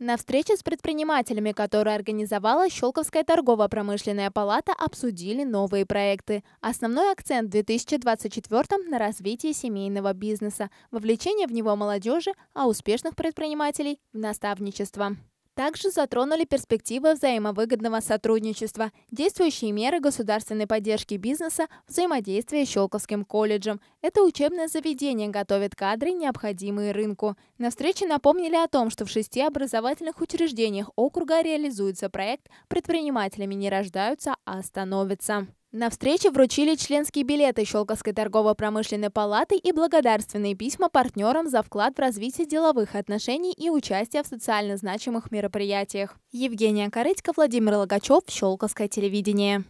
На встрече с предпринимателями, которую организовала Щелковская торгово-промышленная палата, обсудили новые проекты. Основной акцент в 2024 на развитие семейного бизнеса, вовлечение в него молодежи, а успешных предпринимателей – в наставничество. Также затронули перспективы взаимовыгодного сотрудничества, действующие меры государственной поддержки бизнеса, взаимодействие с Щелковским колледжем. Это учебное заведение готовит кадры, необходимые рынку. На встрече напомнили о том, что в шести образовательных учреждениях округа реализуется проект «Предпринимателями не рождаются, а становятся». На встрече вручили членские билеты Щелковской торгово-промышленной палаты и благодарственные письма партнерам за вклад в развитие деловых отношений и участие в социально значимых мероприятиях. Евгения Корытько, Владимир Логачев, Щелковское телевидение.